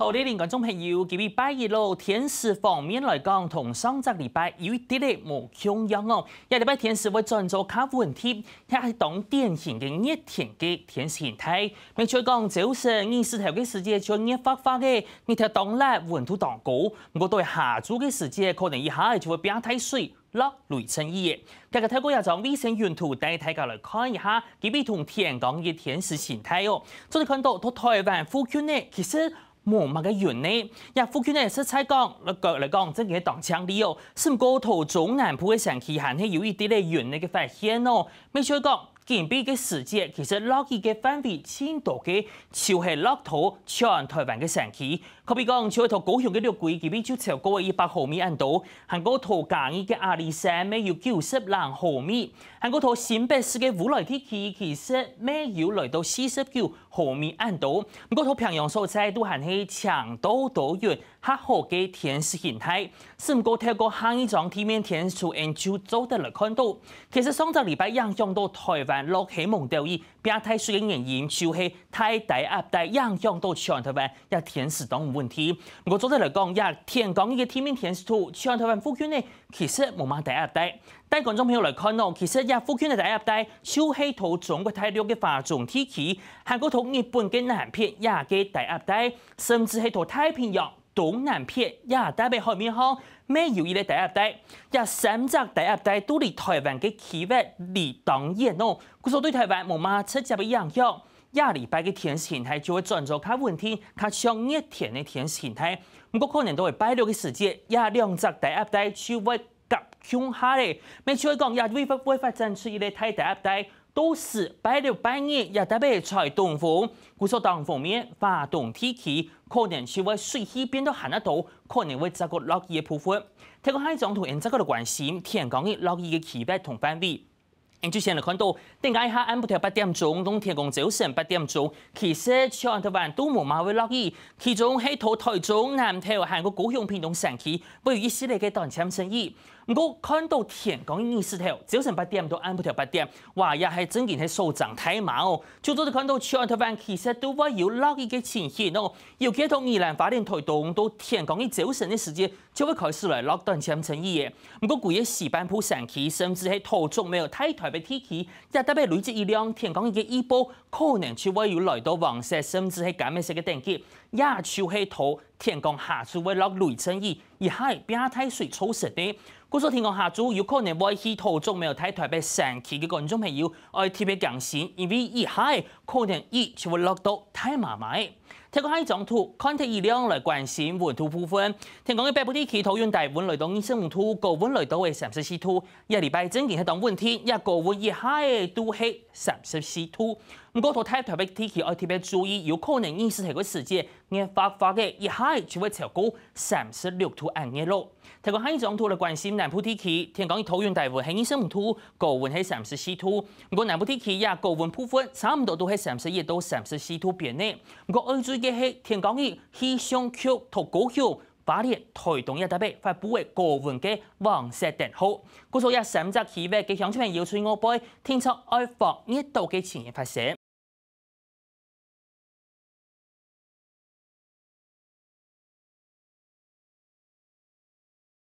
好，你連观众朋友，佢哋拜一咯。天使方面来讲，同上个礼拜有一啲嘅唔相样哦。一礼拜天使会转做卡文雲天，聽下典型嘅热天嘅天時形态。咪再讲，早晨熱時头嘅时間就热发发嘅，你頭当冷温度当高。不过对下組嘅時間可能一下就会变太水，落雷聲雨嘅。今日睇過一張微信云图带大睇来看一下，佢哋同天港嘅天使形态哦。可以看到到台湾附近呢，其实。冇乜嘅雲呢，日副局呢係實採講，你腳嚟讲，真係啲盪槍啲哦，甚至乎頭南部嘅城區还起有一啲咧雲呢嘅發現哦，没少講。近然嘅时节，其实落雨嘅范围千度嘅潮汐落土，全台湾嘅神奇。可比讲，講一汐高雄嘅六貴，基比就超高嘅一百毫米按到韩国土港嘅阿里山咩有九十零毫米？韩国土新北市嘅五来啲區其实咩有来到四十九毫米按到咁过，土平阳所在都係喺長島多原黑河嘅天時形态。甚至乎透過下一張地面天氣圖，你就走得嚟看到，其实上个礼拜影响到台湾。落起蒙掉，伊變态水仍原因就氣太大压带影響到全台湾，一天時當午天。如果总体来讲，一天講呢個天命天時图，全台湾副圈呢其实冇乜低壓帶。但观众朋友来看哦，其实一副圈嘅低壓带，就起土中国大量嘅发展天氣，韩国同日本嘅南邊一嘅低壓带，甚至係同太平洋。东南亚也代表开米没有第一代，也三只第一代独立台湾的气运里当业哦，可是对台湾无马车，只比洋药，也礼拜的甜食形态就会转做卡问题，卡香甜的甜食形态，不过可能都会拜六个时节，也两只第一代就会急穷下来。没只会讲也违法违发展出伊来太依赖都是拜六、拜日，也大部分在东风。古早东方面，发动天气可能是会水汽变得很阿多，可能会再个落雨的铺覆。睇过下一张图，现在在关心天空的落雨的区别同范围。从之前来看到，顶下下午八点钟到天空早晨八点钟，其实像台湾都无蛮会落雨，其中在台中、南头还有个高雄偏东山区，会有一系列嘅短暂生意。不过看到天刚一露头，早晨八点到暗不条八点，哇，也系真件系收涨太猛哦。就做是看到气候方面，其实都会有落雨嘅情形哦。要几多梅兰发展推动到天光一早晨的时间，就会开始来落短暂阵雨嘅。不过过一西半部上起，甚至系透中没有太特别天气，也特别累积一两天，光刚嘅雨波可能就会有来到黄色，甚至系橘面色嘅等级。也就系透天光下昼会落雷阵雨，以下变太水潮湿的。故说天降下主有可能會喺途中没有睇到，俾成期嘅觀朋友愛特别驚心，因为以後可能一就会落到太麻烦。提讲一种图，看提热量来关心温度部分。听讲伊北部地区土壤大部分来到二十五度高温来到为三十四度，一礼拜整日喺当温天，一高温以下都系三十四度。咁过，度台湾北部地区特别注意，有可能二十二个时间挨发发嘅一下就会超过三十六度炎热咯。提讲一种图来关心南部地区，听讲伊土大部分系二十五度高温系三十四度，不过南部地区也高温部分差唔多都系三十一到三十四度边呢。不过按照嘅係天降雨、气象局同高校把啲推动一特別发布為高温嘅黄色电號。嗰说一三績起碼嘅乡出面要選我幫听出爱放呢度嘅前日发生。